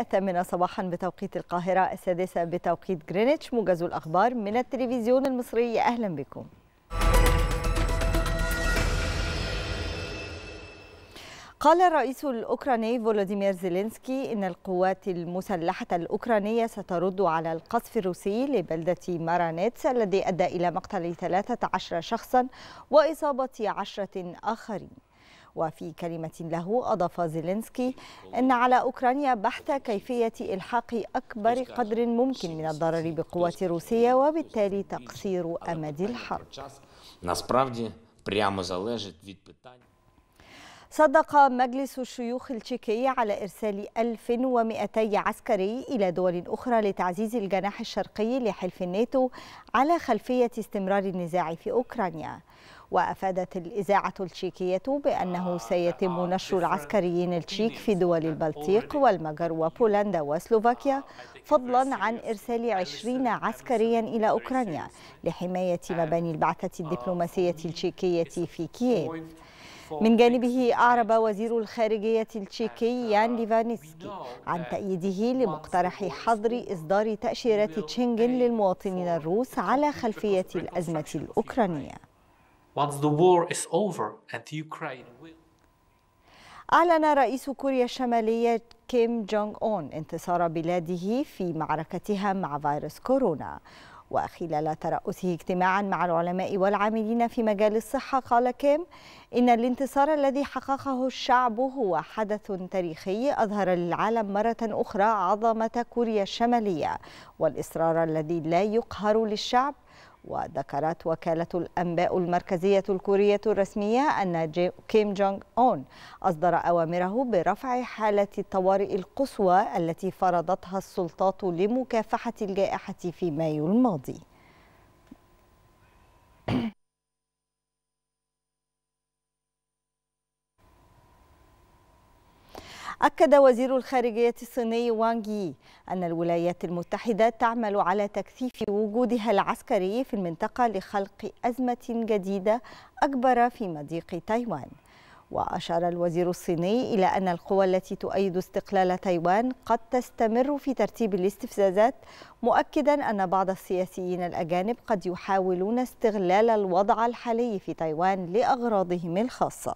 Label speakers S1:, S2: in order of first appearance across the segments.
S1: الثامنة صباحا بتوقيت القاهرة السادسة بتوقيت جرينتش موجز الأخبار من التلفزيون المصري أهلا بكم قال الرئيس الأوكراني فولوديمير زيلينسكي إن القوات المسلحة الأوكرانية سترد على القصف الروسي لبلدة مارانيتس الذي أدى إلى مقتل 13 شخصا وإصابة عشرة آخرين وفي كلمة له أضاف زيلينسكي أن على أوكرانيا بحث كيفية إلحاق أكبر قدر ممكن من الضرر بقوات روسيا وبالتالي تقصير أمد الحرب صدق مجلس الشيوخ التشيكي على إرسال 1200 عسكري إلى دول أخرى لتعزيز الجناح الشرقي لحلف الناتو على خلفية استمرار النزاع في أوكرانيا وأفادت الإذاعة التشيكية بأنه آه، سيتم آه، نشر العسكريين آه، التشيك في دول البلطيق والمجر وبولندا وسلوفاكيا فضلا عن إرسال عشرين عسكريا إلى أوكرانيا لحماية مباني البعثة الدبلوماسية التشيكية في كييف من جانبه أعرب وزير الخارجية التشيكي يان uh, ليفانيسكي عن uh, تأييده لمقترح حظر إصدار تأشيرات تشنجن للمواطنين الروس على خلفية الأزمة الأوكرانية Once the war is over and Ukraine will أعلن رئيس كوريا الشمالية كيم جونغ أون انتصار بلاده في معركتها مع فيروس كورونا وخلال ترأسه اجتماعا مع العلماء والعاملين في مجال الصحة قال كيم إن الانتصار الذي حققه الشعب هو حدث تاريخي أظهر للعالم مرة أخرى عظمة كوريا الشمالية والإصرار الذي لا يقهر للشعب وذكرت وكالة الأنباء المركزية الكورية الرسمية أن كيم جونغ أون أصدر أوامره برفع حالة الطوارئ القصوى التي فرضتها السلطات لمكافحة الجائحة في مايو الماضي أكد وزير الخارجية الصيني وانغ يي أن الولايات المتحدة تعمل على تكثيف وجودها العسكري في المنطقة لخلق أزمة جديدة أكبر في مضيق تايوان وأشار الوزير الصيني إلى أن القوى التي تؤيد استقلال تايوان قد تستمر في ترتيب الاستفزازات مؤكدا أن بعض السياسيين الأجانب قد يحاولون استغلال الوضع الحالي في تايوان لأغراضهم الخاصة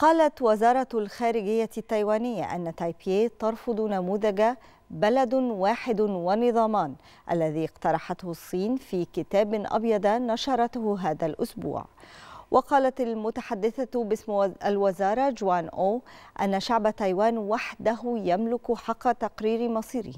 S1: قالت وزارة الخارجية التايوانية أن تايبيه ترفض نموذج بلد واحد ونظامان الذي اقترحته الصين في كتاب أبيض نشرته هذا الأسبوع وقالت المتحدثة باسم الوزارة جوان أو أن شعب تايوان وحده يملك حق تقرير مصيره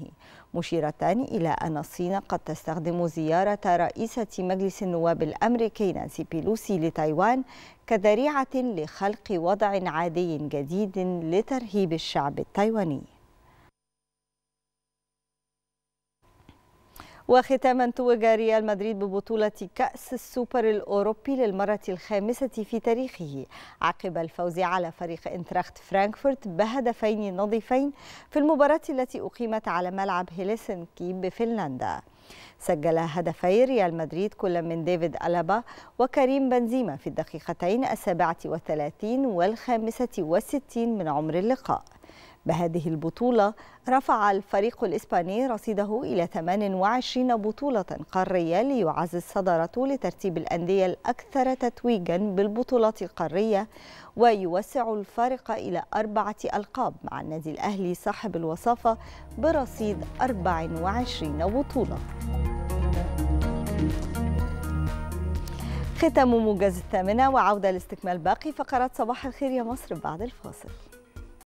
S1: مشيرة إلى أن الصين قد تستخدم زيارة رئيسة مجلس النواب الأمريكي نانسي بيلوسي لتايوان كذريعة لخلق وضع عادي جديد لترهيب الشعب التايواني وختاما توج ريال مدريد ببطولة كأس السوبر الأوروبي للمرة الخامسة في تاريخه عقب الفوز على فريق انتراخت فرانكفورت بهدفين نظيفين في المباراة التي أقيمت على ملعب هيلسنكي بفنلندا سجل هدفي ريال مدريد كل من ديفيد ألابا وكريم بنزيما في الدقيقتين السابعة والثلاثين والخامسة والستين من عمر اللقاء بهذه البطولة رفع الفريق الإسباني رصيده إلى 28 بطولة قارية ليعزز صدارته لترتيب الأندية الأكثر تتويجا بالبطولات القارية ويوسع الفارق إلى أربعة ألقاب مع النادي الأهلي صاحب الوصافة برصيد 24 بطولة. ختام موجز الثامنة وعودة لاستكمال باقي فقرات صباح الخير يا مصر بعد الفاصل